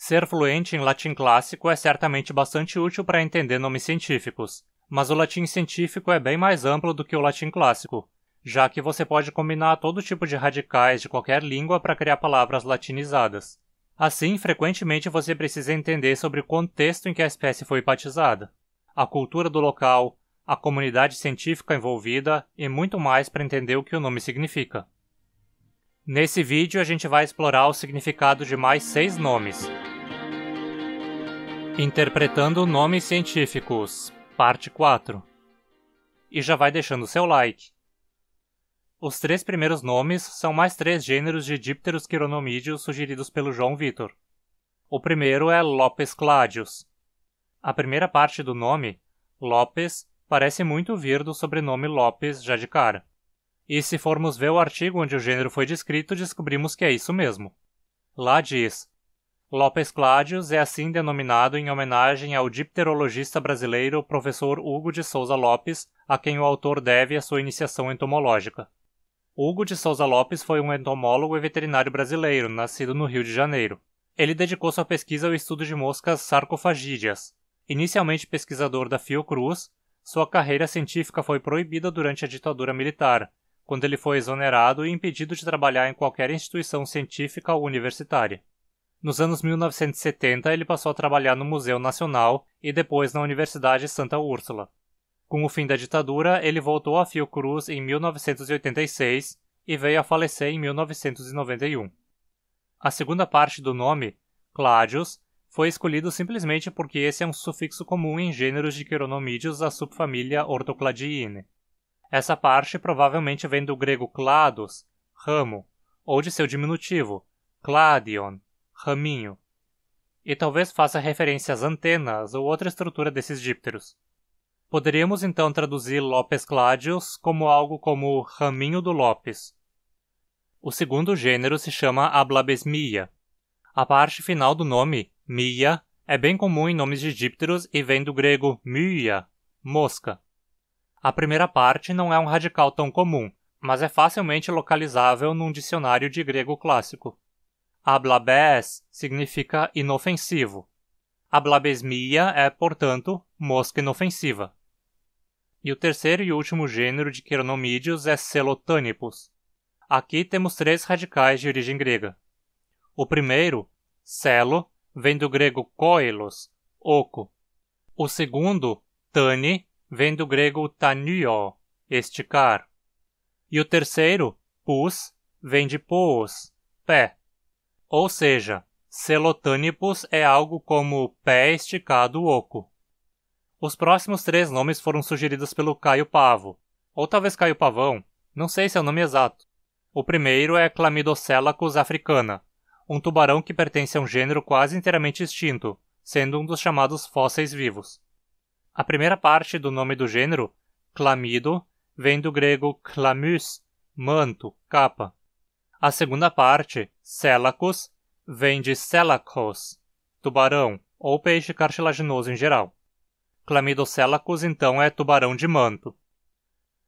Ser fluente em latim clássico é certamente bastante útil para entender nomes científicos, mas o latim científico é bem mais amplo do que o latim clássico, já que você pode combinar todo tipo de radicais de qualquer língua para criar palavras latinizadas. Assim, frequentemente você precisa entender sobre o contexto em que a espécie foi batizada, a cultura do local, a comunidade científica envolvida e muito mais para entender o que o nome significa. Nesse vídeo a gente vai explorar o significado de mais seis nomes, Interpretando nomes científicos, parte 4. E já vai deixando seu like. Os três primeiros nomes são mais três gêneros de dípteros quironomídeos sugeridos pelo João Vitor. O primeiro é Lopes cladius. A primeira parte do nome, Lopes, parece muito vir do sobrenome Lopes já de cara. E se formos ver o artigo onde o gênero foi descrito, descobrimos que é isso mesmo. Lá diz: Lopes Cládios é assim denominado em homenagem ao dipterologista brasileiro professor Hugo de Souza Lopes, a quem o autor deve a sua iniciação entomológica. Hugo de Souza Lopes foi um entomólogo e veterinário brasileiro, nascido no Rio de Janeiro. Ele dedicou sua pesquisa ao estudo de moscas sarcofagídeas. Inicialmente pesquisador da Fiocruz, sua carreira científica foi proibida durante a ditadura militar, quando ele foi exonerado e impedido de trabalhar em qualquer instituição científica ou universitária. Nos anos 1970, ele passou a trabalhar no Museu Nacional e depois na Universidade Santa Úrsula. Com o fim da ditadura, ele voltou a Fiocruz em 1986 e veio a falecer em 1991. A segunda parte do nome, Cladius, foi escolhido simplesmente porque esse é um sufixo comum em gêneros de quironomídeos da subfamília Orthocladiinae. Essa parte provavelmente vem do grego clados, ramo, ou de seu diminutivo, cladion, raminho, e talvez faça referência às antenas ou outra estrutura desses dípteros. Poderíamos então traduzir Lopes Cladius como algo como raminho do Lopes. O segundo gênero se chama Ablabesmia. A parte final do nome, mia, é bem comum em nomes de dípteros e vem do grego mia, mosca. A primeira parte não é um radical tão comum, mas é facilmente localizável num dicionário de grego clássico. Ablabés significa inofensivo. Ablabesmia é, portanto, mosca inofensiva. E o terceiro e último gênero de quironomídeos é Celotânipus. Aqui temos três radicais de origem grega. O primeiro, celo, vem do grego koilos, oco. O segundo, tani, vem do grego tanio, esticar. E o terceiro, pus, vem de pous, pé. Ou seja, Celotânipus é algo como pé esticado oco. Os próximos três nomes foram sugeridos pelo Caio Pavo, ou talvez Caio Pavão, não sei seu é nome exato. O primeiro é clamidocelacus africana, um tubarão que pertence a um gênero quase inteiramente extinto, sendo um dos chamados fósseis vivos. A primeira parte do nome do gênero, clamido, vem do grego clamus, manto, capa, a segunda parte, Selacus, vem de Selacos, tubarão ou peixe cartilaginoso em geral. Clamidocelacus, então, é tubarão de manto.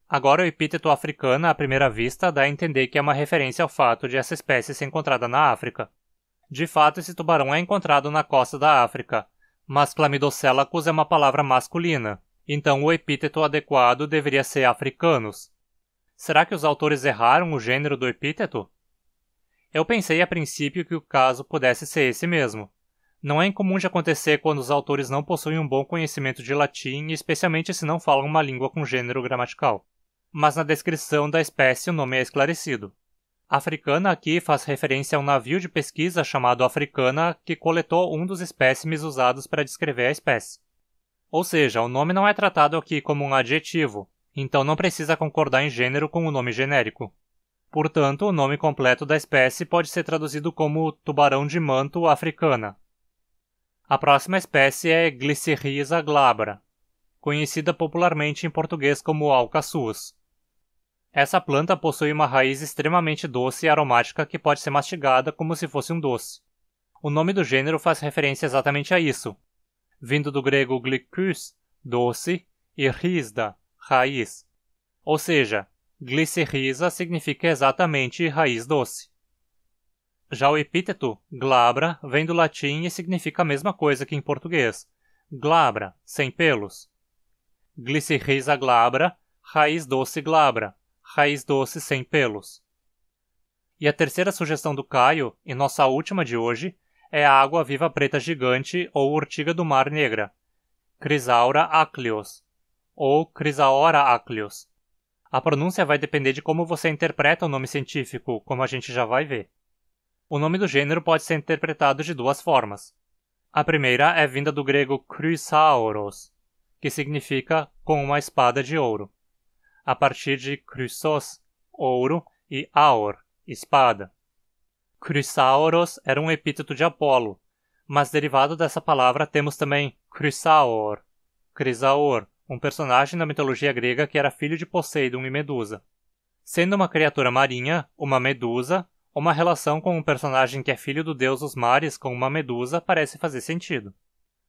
Agora, o epíteto africana, à primeira vista, dá a entender que é uma referência ao fato de essa espécie ser encontrada na África. De fato, esse tubarão é encontrado na costa da África, mas Clamidocelacus é uma palavra masculina, então o epíteto adequado deveria ser africanos. Será que os autores erraram o gênero do epíteto? Eu pensei a princípio que o caso pudesse ser esse mesmo. Não é incomum de acontecer quando os autores não possuem um bom conhecimento de latim, especialmente se não falam uma língua com gênero gramatical. Mas na descrição da espécie o nome é esclarecido. Africana aqui faz referência a um navio de pesquisa chamado Africana que coletou um dos espécimes usados para descrever a espécie. Ou seja, o nome não é tratado aqui como um adjetivo, então não precisa concordar em gênero com o nome genérico. Portanto, o nome completo da espécie pode ser traduzido como tubarão de manto africana. A próxima espécie é Glycyrrhiza glabra, conhecida popularmente em português como alcaçuz. Essa planta possui uma raiz extremamente doce e aromática que pode ser mastigada como se fosse um doce. O nome do gênero faz referência exatamente a isso, vindo do grego glycus, doce, e rhisda, raiz. Ou seja, Gliceriza significa exatamente raiz doce. Já o epíteto glabra vem do latim e significa a mesma coisa que em português. Glabra, sem pelos. Gliceriza glabra, raiz doce glabra, raiz doce sem pelos. E a terceira sugestão do Caio, e nossa última de hoje, é a água viva preta gigante ou urtiga do mar negra, Crisaura acleus, ou Crisaora acleus, a pronúncia vai depender de como você interpreta o nome científico, como a gente já vai ver. O nome do gênero pode ser interpretado de duas formas. A primeira é vinda do grego chrysauros, que significa com uma espada de ouro, a partir de chrysos, ouro, e aor, espada. Chrysauros era um epíteto de Apolo, mas derivado dessa palavra temos também chrysaor, chrysaor, um personagem da mitologia grega que era filho de Poseidon e Medusa. Sendo uma criatura marinha, uma medusa, uma relação com um personagem que é filho do deus dos mares com uma medusa parece fazer sentido.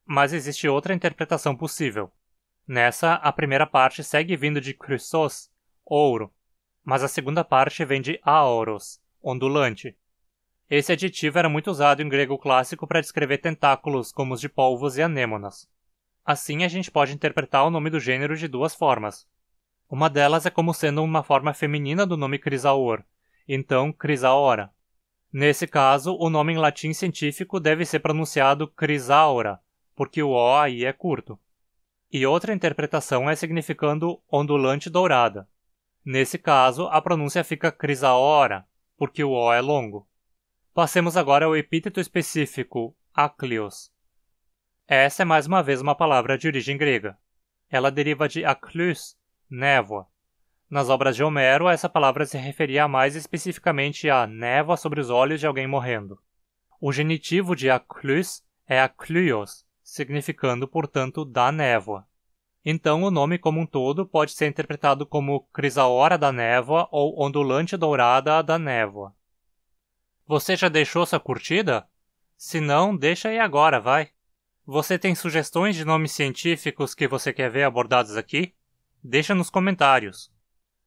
Mas existe outra interpretação possível. Nessa, a primeira parte segue vindo de chrysos, ouro, mas a segunda parte vem de aoros, ondulante. Esse adjetivo era muito usado em grego clássico para descrever tentáculos como os de polvos e anêmonas. Assim, a gente pode interpretar o nome do gênero de duas formas. Uma delas é como sendo uma forma feminina do nome Chrysaor, então Chrysaora. Nesse caso, o nome em latim científico deve ser pronunciado Crisaura, porque o O aí é curto. E outra interpretação é significando ondulante dourada. Nesse caso, a pronúncia fica Chrysaora, porque o O é longo. Passemos agora ao epíteto específico, aclios, essa é mais uma vez uma palavra de origem grega. Ela deriva de aklus, névoa. Nas obras de Homero, essa palavra se referia mais especificamente à névoa sobre os olhos de alguém morrendo. O genitivo de aklus é aklios, significando, portanto, da névoa. Então, o nome como um todo pode ser interpretado como crisaora da névoa ou ondulante dourada da névoa. Você já deixou sua curtida? Se não, deixa aí agora, vai! Você tem sugestões de nomes científicos que você quer ver abordados aqui? Deixa nos comentários.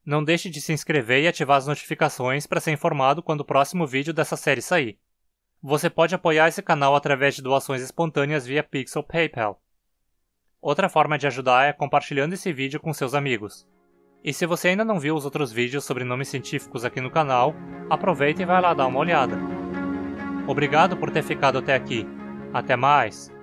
Não deixe de se inscrever e ativar as notificações para ser informado quando o próximo vídeo dessa série sair. Você pode apoiar esse canal através de doações espontâneas via Pix ou PayPal. Outra forma de ajudar é compartilhando esse vídeo com seus amigos. E se você ainda não viu os outros vídeos sobre nomes científicos aqui no canal, aproveita e vai lá dar uma olhada. Obrigado por ter ficado até aqui. Até mais!